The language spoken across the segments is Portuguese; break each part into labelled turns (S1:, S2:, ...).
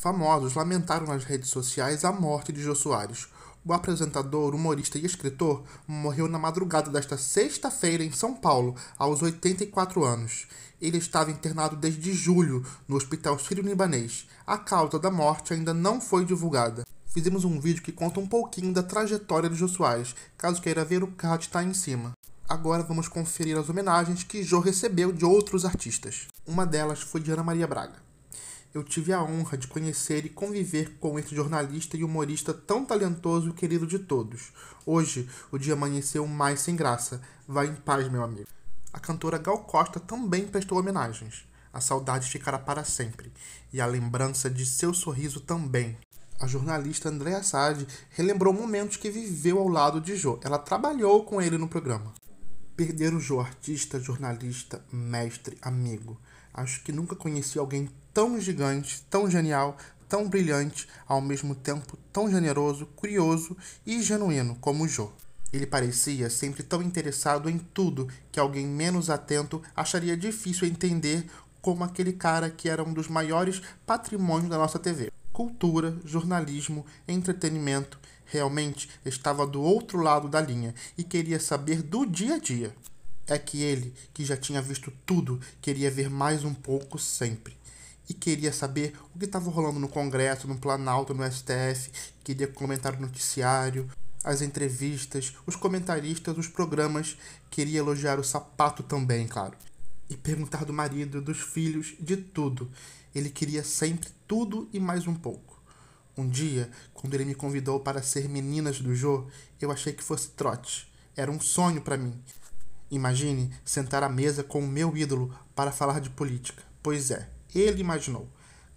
S1: Famosos lamentaram nas redes sociais a morte de Jô Soares. O apresentador, humorista e escritor morreu na madrugada desta sexta-feira em São Paulo, aos 84 anos. Ele estava internado desde julho no Hospital Sírio-Libanês. A causa da morte ainda não foi divulgada. Fizemos um vídeo que conta um pouquinho da trajetória de Jô Soares. Caso queira ver, o card está em cima. Agora vamos conferir as homenagens que Jô recebeu de outros artistas. Uma delas foi de Ana Maria Braga eu tive a honra de conhecer e conviver com esse jornalista e humorista tão talentoso e querido de todos. Hoje, o dia amanheceu mais sem graça. Vai em paz, meu amigo. A cantora Gal Costa também prestou homenagens. A saudade ficará para sempre, e a lembrança de seu sorriso também. A jornalista Andréa Sade relembrou momentos que viveu ao lado de Jo. Ela trabalhou com ele no programa perder o artista, jornalista, mestre, amigo. Acho que nunca conheci alguém tão gigante, tão genial, tão brilhante, ao mesmo tempo tão generoso, curioso e genuíno como o Jô. Ele parecia sempre tão interessado em tudo que alguém menos atento acharia difícil entender como aquele cara que era um dos maiores patrimônios da nossa TV. Cultura, jornalismo, entretenimento Realmente estava do outro lado da linha e queria saber do dia a dia. É que ele, que já tinha visto tudo, queria ver mais um pouco sempre. E queria saber o que estava rolando no Congresso, no Planalto, no STF, queria comentar o noticiário, as entrevistas, os comentaristas, os programas, queria elogiar o sapato também, claro. E perguntar do marido, dos filhos, de tudo. Ele queria sempre tudo e mais um pouco. Um dia, quando ele me convidou para ser meninas do Jô, eu achei que fosse trote. Era um sonho para mim. Imagine sentar à mesa com o meu ídolo para falar de política. Pois é, ele imaginou.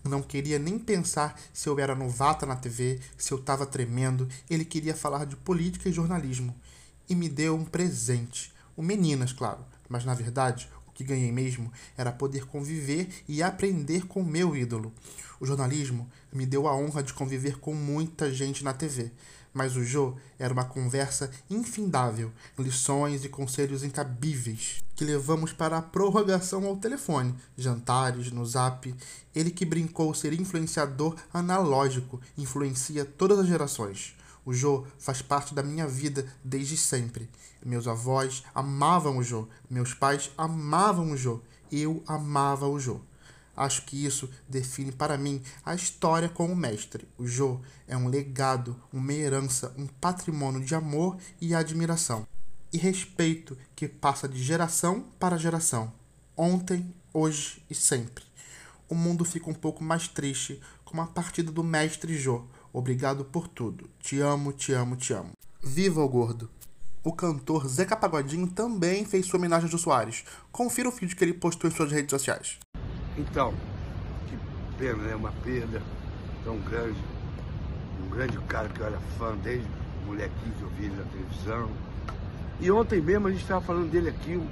S1: Não queria nem pensar se eu era novata na TV, se eu estava tremendo. Ele queria falar de política e jornalismo. E me deu um presente. O Meninas, claro. Mas na verdade, que ganhei mesmo era poder conviver e aprender com meu ídolo. O jornalismo me deu a honra de conviver com muita gente na TV, mas o Jô era uma conversa infindável, lições e conselhos incabíveis que levamos para a prorrogação ao telefone, jantares, no zap. Ele que brincou ser influenciador analógico, influencia todas as gerações. O Jô faz parte da minha vida desde sempre. Meus avós amavam o Jô, meus pais amavam o Jô, eu amava o Jô. Acho que isso define para mim a história com o mestre. O Jô é um legado, uma herança, um patrimônio de amor e admiração. E respeito que passa de geração para geração. Ontem, hoje e sempre. O mundo fica um pouco mais triste com a partida do mestre Jo. Obrigado por tudo. Te amo, te amo, te amo. Viva o gordo! O cantor Zeca Pagodinho também fez sua homenagem ao Soares. Confira o vídeo que ele postou em suas redes sociais. Então, que pena, né? Uma perda tão grande. Um grande cara que eu era fã desde molequinho que eu vi ele na televisão. E ontem mesmo a gente estava falando dele aqui, um,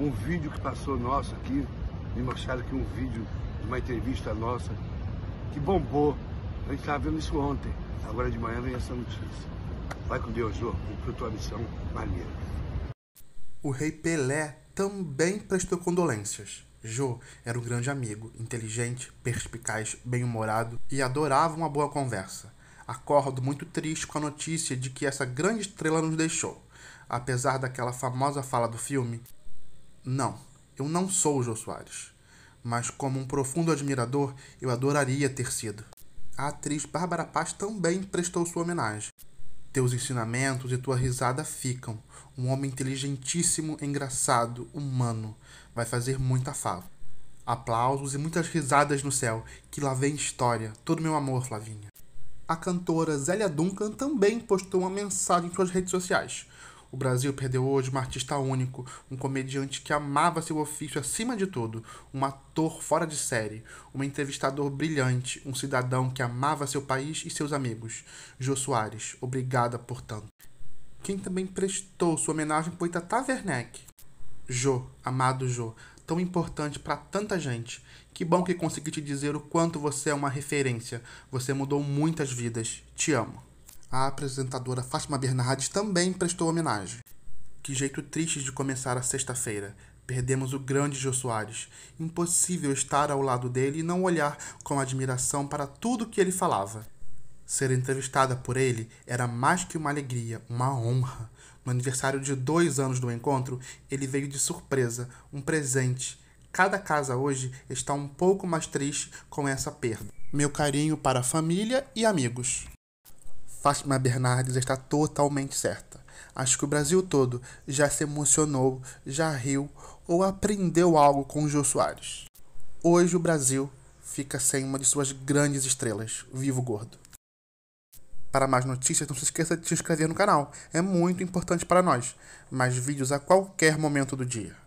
S1: um, vídeo que passou nosso aqui. Me mostraram aqui um vídeo de uma entrevista nossa que bombou a gente estava vendo isso ontem. Agora de manhã vem essa notícia. Vai com Deus, Jô. Cumpriu tua missão. Maneiro. O rei Pelé também prestou condolências. Jô era um grande amigo, inteligente, perspicaz, bem-humorado e adorava uma boa conversa. Acordo muito triste com a notícia de que essa grande estrela nos deixou. Apesar daquela famosa fala do filme, não, eu não sou o Jô Soares, mas como um profundo admirador, eu adoraria ter sido a atriz Bárbara Paz também prestou sua homenagem. Teus ensinamentos e tua risada ficam. Um homem inteligentíssimo, engraçado, humano. Vai fazer muita fava. Aplausos e muitas risadas no céu, que lá vem história. Todo meu amor, Flavinha. A cantora Zélia Duncan também postou uma mensagem em suas redes sociais. O Brasil perdeu hoje um artista único, um comediante que amava seu ofício acima de tudo, um ator fora de série, um entrevistador brilhante, um cidadão que amava seu país e seus amigos. Jô Soares, obrigada por tanto. Quem também prestou sua homenagem foi Tata Werneck. Jô, amado Jô, tão importante para tanta gente. Que bom que consegui te dizer o quanto você é uma referência. Você mudou muitas vidas. Te amo a apresentadora Fátima Bernardes também prestou homenagem. Que jeito triste de começar a sexta-feira. Perdemos o grande Jô Soares. Impossível estar ao lado dele e não olhar com admiração para tudo que ele falava. Ser entrevistada por ele era mais que uma alegria, uma honra. No aniversário de dois anos do encontro, ele veio de surpresa, um presente. Cada casa hoje está um pouco mais triste com essa perda. Meu carinho para a família e amigos. Fátima Bernardes está totalmente certa. Acho que o Brasil todo já se emocionou, já riu ou aprendeu algo com o Jô Soares. Hoje o Brasil fica sem uma de suas grandes estrelas, Vivo Gordo. Para mais notícias, não se esqueça de se inscrever no canal. É muito importante para nós. Mais vídeos a qualquer momento do dia.